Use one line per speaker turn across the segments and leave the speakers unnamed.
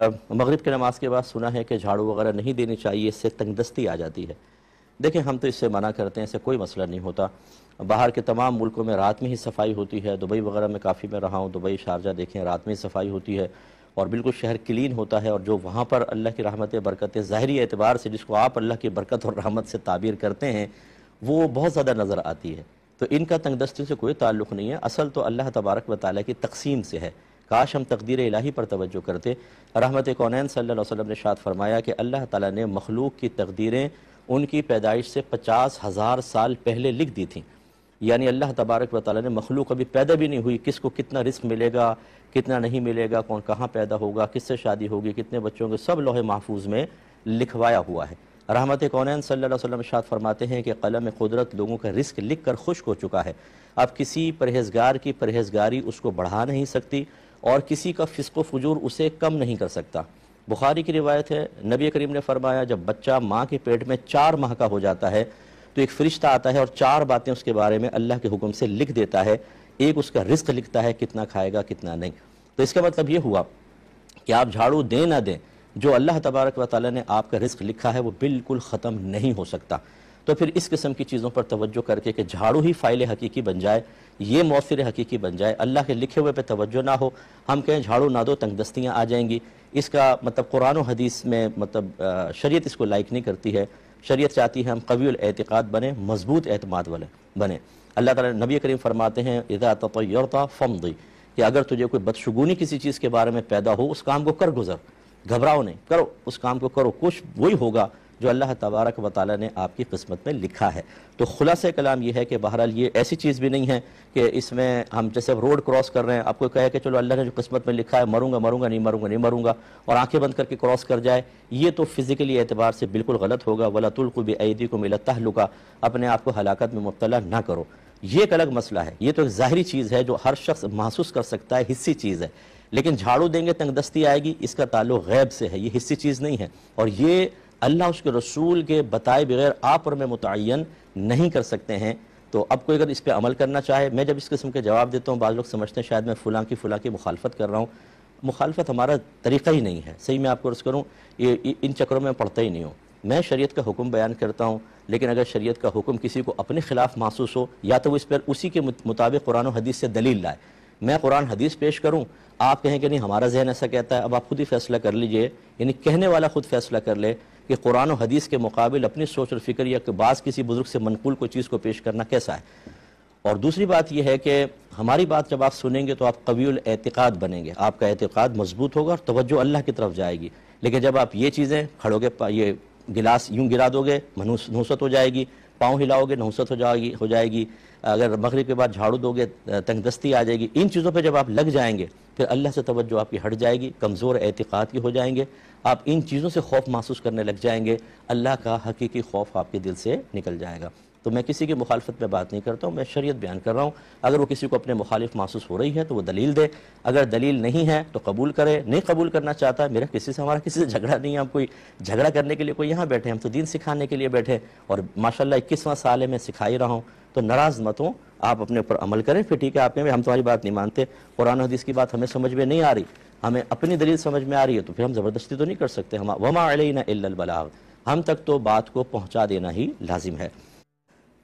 مغرب کے نماز کے بعد سنا ہے کہ جھاڑو وغیرہ نہیں دینی چاہیے اس سے تنگ دستی آ جاتی ہے دیکھیں ہم تو اس سے منع کرتے ہیں اس سے کوئی مسئلہ نہیں ہوتا باہر کے تمام ملکوں میں رات میں ہی صفائی ہوتی ہے دبئی وغیرہ میں کافی میں رہا ہوں دبئی شارجہ دیکھیں رات میں ہی صفائی ہوتی ہے اور بالکل شہر کلین ہوتا ہے اور جو وہاں پر اللہ کی رحمت برکت ظاہری اعتبار سے جس کو آپ اللہ کی برکت اور رحمت سے تعبیر کرتے ہیں وہ بہت زیادہ نظر آتی ہے تو ان کا تنگ دستی سے کوئی تعلق نہیں ہے اصل تو اللہ تبارک و تعالیٰ کی تقسیم سے ہے کاش ہم تقدیر الہی پر توجہ کرتے رحمت کونین صلی اللہ علیہ وسلم نے شاد فرمایا کہ اللہ تعالیٰ نے مخلوق کی تقدیریں ان کی پیدائش سے پچاس ہزار سال پہلے لکھ دی تھیں یعنی اللہ تبارک و تعالیٰ نے مخلوق ابھی پیدا بھی نہیں ہوئی کس کو کتنا رزق ملے گا کتنا نہیں ملے گا کون کہاں پیدا ہوگا کس سے شادی ہوگی کتنے بچوں کے سب لوہے محفوظ میں لکھوایا ہوا ہے رحمت کونین صلی اللہ علیہ وسلم شاد فرماتے ہیں کہ قلم قدرت لوگوں کا رزق لکھ کر خشک ہو چکا ہے اب کسی پرہیزگار کی پرہیزگاری اس کو بڑھا نہیں سکتی اور کسی کا فسق و فجور اسے کم نہیں کر سکتا بخاری کی روایت ہے نبی کریم نے فرمایا جب بچہ ماں کے پیٹ میں چار ماہ کا ہو جاتا ہے تو ایک فرشتہ آتا ہے اور چار باتیں اس کے بارے میں اللہ کے حکم سے لکھ دیتا ہے ایک اس کا رزق لکھتا ہے کتنا کھائے گا کتنا نہیں تو اس کا مطلب یہ ہوا کہ آپ جھاڑو دیں نہ دیں جو اللہ تبارک و تعالیٰ نے آپ کا رزق لکھا ہے وہ بالکل ختم نہیں ہو سکتا تو پھر اس قسم کی چیزوں پر توجہ کر کے کہ جھاڑو ہی فائل حقیقی بن جائے یہ مؤثر حقیقی بن جائے اللہ کے لکھے ہوئے پہ توجہ نہ ہو ہم کہیں جھاڑو نہ دو تنگ دستیاں آ جائیں گی اس کا مطلب قرآن و حدیث میں مطلب شریعت اس کو لائک نہیں کرتی ہے شریعت چاہتی ہے ہم قوی الاعتقاد بنیں مضبوط اعتماد والے بنیں اللہ تعالیٰ نبی کریم فرماتے ہیں اذا تطیرتا فمضی کہ اگر تجھے کوئی بدشگونی کسی چیز کے بارے میں پیدا ہو اس کام کو کر گزر گھبراؤ نہیں کرو اس کام کو کرو کچھ وہی ہوگا جو اللہ تبارک و تعالیٰ نے آپ کی قسمت میں لکھا ہے تو خلاصہ کلام یہ ہے کہ بہرحال یہ ایسی چیز بھی نہیں ہے کہ اس میں ہم جیسے روڈ کراس کر رہے ہیں آپ کو کہے کہ چلو اللہ نے جو قسمت میں لکھا ہے مروں گا مروں گا نہیں مروں گا نہیں مروں گا اور آنکھیں بند کر کے کراس کر جائے یہ تو فزیکلی اعتبار سے بالکل غلط ہوگا ولاۃ القی عیدی کو ملا تہلکا اپنے آپ کو ہلاکت میں مبتلا نہ کرو یہ ایک الگ مسئلہ ہے یہ تو ایک ظاہری چیز ہے جو ہر شخص محسوس کر سکتا ہے حصی چیز ہے لیکن جھاڑو دیں گے تنگ دستی آئے گی اس کا تعلق غیب سے ہے یہ حصی چیز نہیں ہے اور یہ اللہ اس کے رسول کے بتائے بغیر آپ اور میں متعین نہیں کر سکتے ہیں تو اب کوئی اگر اس پہ عمل کرنا چاہے میں جب اس قسم کے جواب دیتا ہوں بعض لوگ سمجھتے ہیں شاید میں فلاں کی فلاں کی مخالفت کر رہا ہوں مخالفت ہمارا طریقہ ہی نہیں ہے صحیح میں آپ کو عرض کروں یہ ان چکروں میں پڑھتا ہی نہیں ہوں میں شریعت کا حکم بیان کرتا ہوں لیکن اگر شریعت کا حکم کسی کو اپنے خلاف محسوس ہو یا تو وہ اس پر اسی کے مطابق قرآن و حدیث سے دلیل لائے میں قرآن حدیث پیش کروں آپ کہیں کہ نہیں ہمارا ذہن ایسا کہتا ہے اب آپ خود ہی فیصلہ کر لیجئے یعنی کہنے والا خود فیصلہ کر لے کہ قرآن و حدیث کے مقابل اپنی سوچ اور فکر یا کہ بعض کسی بزرگ سے منقول کوئی چیز کو پیش کرنا کیسا ہے اور دوسری بات یہ ہے کہ ہماری بات جب آپ سنیں گے تو آپ قوی الاعتقاد بنیں گے آپ کا اعتقاد مضبوط ہوگا اور توجہ اللہ کی طرف جائے گی لیکن جب آپ یہ چیزیں کھڑو گے یہ گلاس یوں گرا دو گے نسط ہو جائے گی پاؤں ہلاؤ گے نحوست ہو جائے گی ہو جائے گی اگر مغرب کے بعد جھاڑو دو گے تنگ دستی آ جائے گی ان چیزوں پہ جب آپ لگ جائیں گے پھر اللہ سے توجہ آپ کی ہٹ جائے گی کمزور اعتقاد کی ہو جائیں گے آپ ان چیزوں سے خوف محسوس کرنے لگ جائیں گے اللہ کا حقیقی خوف آپ کے دل سے نکل جائے گا تو میں کسی کی مخالفت میں بات نہیں کرتا ہوں میں شریعت بیان کر رہا ہوں اگر وہ کسی کو اپنے مخالف محسوس ہو رہی ہے تو وہ دلیل دے اگر دلیل نہیں ہے تو قبول کرے نہیں قبول کرنا چاہتا ہے میرا کسی سے ہمارا کسی سے جھگڑا نہیں ہے ہم کوئی جھگڑا کرنے کے لیے کوئی یہاں بیٹھے ہم تو دین سکھانے کے لیے بیٹھے اور ماشاءاللہ اللہ اکسواں سال ہے میں سکھائی رہا ہوں تو ناراض مت ہوں آپ اپنے اوپر عمل کریں پھر ٹھیک ہے آپ کے ہم تمہاری بات نہیں مانتے قرآن حدیث کی بات ہمیں سمجھ میں نہیں آ رہی ہمیں اپنی دلیل سمجھ میں آ رہی ہے تو پھر ہم زبردستی تو نہیں کر سکتے علینا الا البلاغ ہم تک تو بات کو پہنچا دینا ہی لازم ہے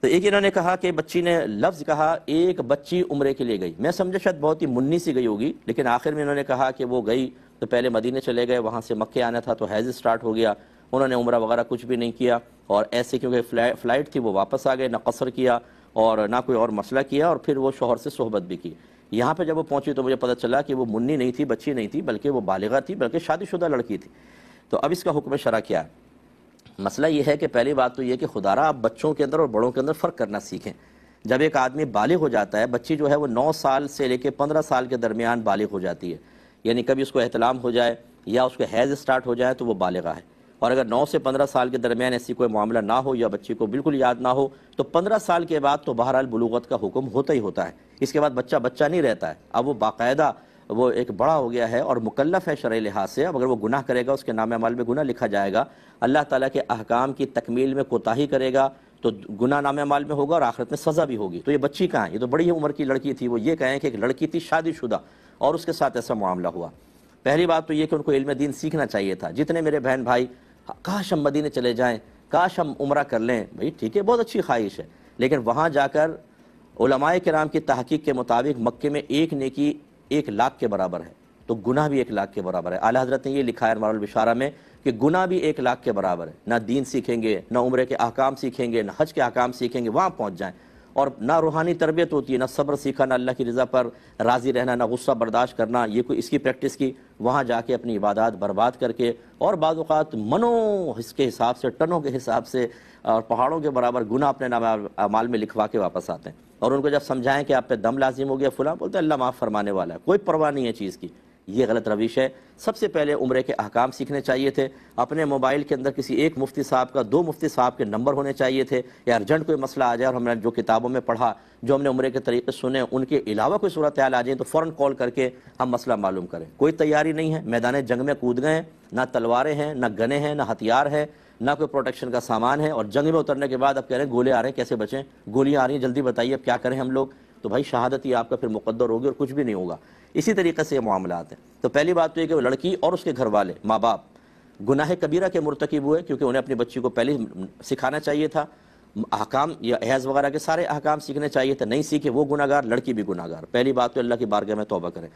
تو ایک انہوں نے کہا کہ بچی نے لفظ کہا ایک بچی عمرے کے لیے گئی میں سمجھا شاید بہت ہی منی سی گئی ہوگی لیکن آخر میں انہوں نے کہا کہ وہ گئی تو پہلے مدینے چلے گئے وہاں سے مکے آنا تھا تو حیض اسٹارٹ ہو گیا انہوں نے عمرہ وغیرہ کچھ بھی نہیں کیا اور ایسے کیونکہ فلائٹ تھی وہ واپس آ گئے نہ قصر کیا اور نہ کوئی اور مسئلہ کیا اور پھر وہ شوہر سے صحبت بھی کی یہاں پہ جب وہ پہنچی تو مجھے پتہ چلا کہ وہ منی نہیں تھی بچی نہیں تھی بلکہ وہ بالغہ تھی بلکہ شادی شدہ لڑکی تھی تو اب اس کا حکم شرح کیا ہے مسئلہ یہ ہے کہ پہلی بات تو یہ کہ رہا آپ بچوں کے اندر اور بڑوں کے اندر فرق کرنا سیکھیں جب ایک آدمی بالغ ہو جاتا ہے بچی جو ہے وہ نو سال سے لے کے پندرہ سال کے درمیان بالغ ہو جاتی ہے یعنی کبھی اس کو احتلام ہو جائے یا اس کو حیض اسٹارٹ ہو جائے تو وہ بالغہ ہے اور اگر نو سے پندرہ سال کے درمیان ایسی کوئی معاملہ نہ ہو یا بچی کو بالکل یاد نہ ہو تو پندرہ سال کے بعد تو بہرحال بلوغت کا حکم ہوتا ہی ہوتا ہے اس کے بعد بچہ بچہ نہیں رہتا ہے اب وہ باقاعدہ وہ ایک بڑا ہو گیا ہے اور مکلف ہے شرعی لحاظ سے اب اگر وہ گناہ کرے گا اس کے نام عمال میں گناہ لکھا جائے گا اللہ تعالیٰ کے احکام کی تکمیل میں کوتاہی کرے گا تو گناہ نام عمال میں ہوگا اور آخرت میں سزا بھی ہوگی تو یہ بچی کہاں یہ تو بڑی عمر کی لڑکی تھی وہ یہ کہیں کہ ایک لڑکی تھی شادی شدہ اور اس کے ساتھ ایسا معاملہ ہوا پہلی بات تو یہ کہ ان کو علم دین سیکھنا چاہیے تھا جتنے میرے بہن بھائی کاش ہم مدینے چلے جائیں کاش ہم عمرہ کر لیں بھائی ٹھیک ہے بہت اچھی خواہش ہے لیکن وہاں جا کر علماء کرام کی تحقیق کے مطابق مکے میں ایک نیکی ایک لاکھ کے برابر ہے تو گناہ بھی ایک لاکھ کے برابر ہے آلہ حضرت نے یہ لکھا ہے مارالبارہ میں کہ گناہ بھی ایک لاکھ کے برابر ہے نہ دین سیکھیں گے نہ عمرے کے احکام سیکھیں گے نہ حج کے احکام سیکھیں گے وہاں پہنچ جائیں اور نہ روحانی تربیت ہوتی ہے نہ صبر سیکھا نہ اللہ کی رضا پر راضی رہنا نہ غصہ برداشت کرنا یہ کوئی اس کی پریکٹس کی وہاں جا کے اپنی عبادات برباد کر کے اور بعض اوقات منوں اس کے حساب سے ٹنوں کے حساب سے اور پہاڑوں کے برابر گناہ اپنے نام عمال میں لکھوا کے واپس آتے ہیں اور ان کو جب سمجھائیں کہ آپ پہ دم لازم ہو گیا فلاں بولتے اللہ معاف فرمانے والا ہے کوئی پرواہ نہیں ہے چیز کی یہ غلط رویش ہے سب سے پہلے عمرے کے احکام سیکھنے چاہیے تھے اپنے موبائل کے اندر کسی ایک مفتی صاحب کا دو مفتی صاحب کے نمبر ہونے چاہیے تھے یا ارجنٹ کوئی مسئلہ آ جائے اور ہم نے جو کتابوں میں پڑھا جو ہم نے عمرے کے طریقے سنے ان کے علاوہ کوئی صورت آ جائیں تو فوراً کال کر کے ہم مسئلہ معلوم کریں کوئی تیاری نہیں ہے میدان جنگ میں کود گئے ہیں نہ تلواریں ہیں نہ گنے ہیں نہ ہتھیار ہیں نہ کوئی پروٹیکشن کا سامان ہے اور جنگ میں اترنے کے بعد اب کہہ رہے ہیں گولے آ رہے ہیں کیسے بچیں گولیاں آ رہی ہیں جلدی بتائیے اب کیا کریں ہم لوگ تو بھائی شہادت ہی آپ کا پھر مقدر ہوگی اور کچھ بھی نہیں ہوگا اسی طریقے سے یہ معاملات ہیں تو پہلی بات تو یہ کہ وہ لڑکی اور اس کے گھر والے ماں باپ گناہ کبیرہ کے مرتکب ہوئے کیونکہ انہیں اپنی بچی کو پہلے سکھانا چاہیے تھا احکام یا احض وغیرہ کے سارے احکام سیکھنے چاہیے تھے نہیں سیکھے وہ گناہ گار لڑکی بھی گناہ گار پہلی بات تو اللہ کی بارگاہ میں توبہ کریں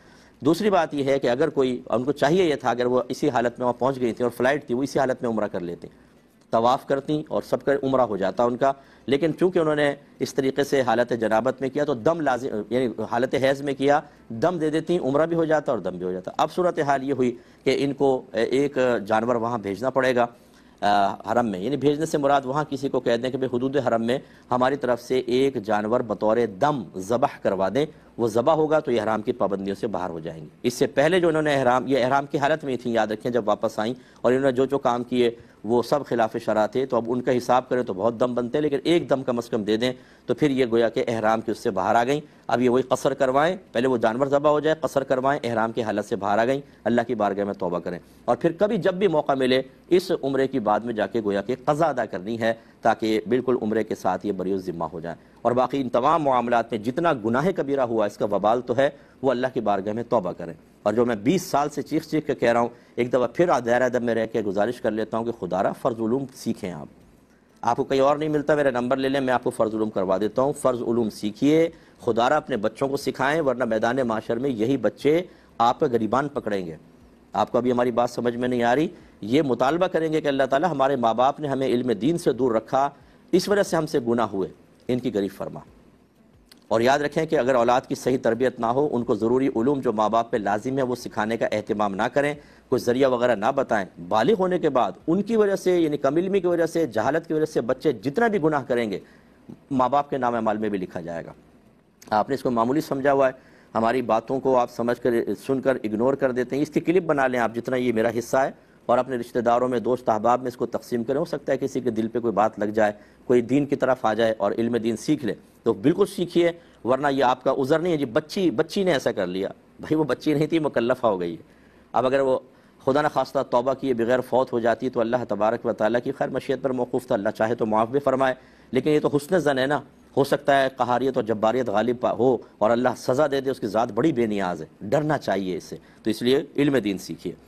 دوسری بات یہ ہے کہ اگر کوئی ان کو چاہیے یہ تھا اگر وہ اسی حالت میں وہاں پہنچ گئی تھیں اور فلائٹ تھی وہ اسی حالت میں عمرہ کر لیتے ہیں طواف کرتی اور سب کا عمرہ ہو جاتا ان کا لیکن چونکہ انہوں نے اس طریقے سے حالت جنابت میں کیا تو دم لازم یعنی حالت حیض میں کیا دم دے دیتی عمرہ بھی ہو جاتا اور دم بھی ہو جاتا اب صورت حال یہ ہوئی کہ ان کو ایک جانور وہاں بھیجنا پڑے گا حرم میں یعنی بھیجنے سے مراد وہاں کسی کو کہہ دیں کہ بھائی حدود حرم میں ہماری طرف سے ایک جانور بطور دم ذبح کروا دیں وہ ذبح ہوگا تو یہ حرام کی پابندیوں سے باہر ہو جائیں گے اس سے پہلے جو انہوں نے احرام یہ احرام کی حالت میں تھیں یاد رکھیں جب واپس آئیں اور انہوں نے جو جو کام کیے وہ سب خلاف شرع تھے تو اب ان کا حساب کریں تو بہت دم بنتے ہیں لیکن ایک دم کم از کم دے دیں تو پھر یہ گویا کہ احرام کے اس سے باہر آ گئیں اب یہ وہی قصر کروائیں پہلے وہ جانور ذبح ہو جائے قصر کروائیں احرام کی حالت سے باہر آ گئیں اللہ کی بارگاہ میں توبہ کریں اور پھر کبھی جب بھی موقع ملے اس عمرے کی بعد میں جا کے گویا کہ قضا ادا کرنی ہے تاکہ بالکل عمرے کے ساتھ یہ بری ذمہ ہو جائیں اور باقی ان تمام معاملات میں جتنا گناہ کبیرہ ہوا اس کا وبال تو ہے وہ اللہ کی بارگاہ میں توبہ کریں اور جو میں بیس سال سے چیخ چیخ کے کہہ رہا ہوں ایک دفعہ پھر دیر ادب میں رہ کے گزارش کر لیتا ہوں کہ خدا رہا فرض علوم سیکھیں آپ آپ کو کہیں اور نہیں ملتا میرا نمبر لے لیں میں آپ کو فرض علوم کروا دیتا ہوں فرض علوم سیکھیے رہا اپنے بچوں کو سکھائیں ورنہ میدان معاشر میں یہی بچے آپ کا غریبان پکڑیں گے آپ کو ابھی ہماری بات سمجھ میں نہیں آ رہی یہ مطالبہ کریں گے کہ اللہ تعالیٰ ہمارے ماں باپ نے ہمیں علم دین سے دور رکھا اس وجہ سے ہم سے گناہ ہوئے ان کی غریب فرما اور یاد رکھیں کہ اگر اولاد کی صحیح تربیت نہ ہو ان کو ضروری علوم جو ماں باپ پہ لازم ہے وہ سکھانے کا اہتمام نہ کریں کوئی ذریعہ وغیرہ نہ بتائیں بالغ ہونے کے بعد ان کی وجہ سے یعنی کم علمی کی وجہ سے جہالت کی وجہ سے بچے جتنا بھی گناہ کریں گے ماں باپ کے نام میں بھی لکھا جائے گا آپ نے اس کو معمولی سمجھا ہوا ہے ہماری باتوں کو آپ سمجھ کر سن کر اگنور کر دیتے ہیں اس کی کلپ بنا لیں آپ جتنا یہ میرا حصہ ہے اور اپنے رشتہ داروں میں دوست احباب میں اس کو تقسیم کریں ہو سکتا ہے کسی کے دل پہ کوئی بات لگ جائے کوئی دین کی طرف آ جائے اور علم دین سیکھ لے تو بالکل سیکھیے ورنہ یہ آپ کا عذر نہیں ہے جی بچی بچی نے ایسا کر لیا بھائی وہ بچی نہیں تھی مکلفہ ہو گئی ہے اب اگر وہ خدا نہ خواستہ توبہ کیے بغیر فوت ہو جاتی تو اللہ تبارک و تعالیٰ کی خیر مشیت پر موقوف تھا اللہ چاہے تو معاف بھی فرمائے لیکن یہ تو حسن زن ہے نا ہو سکتا ہے قہاریت اور جباریت غالب ہو اور اللہ سزا دے دے اس کی ذات بڑی بے نیاز ہے ڈرنا چاہیے اس سے تو اس لیے علم دین سیکھیے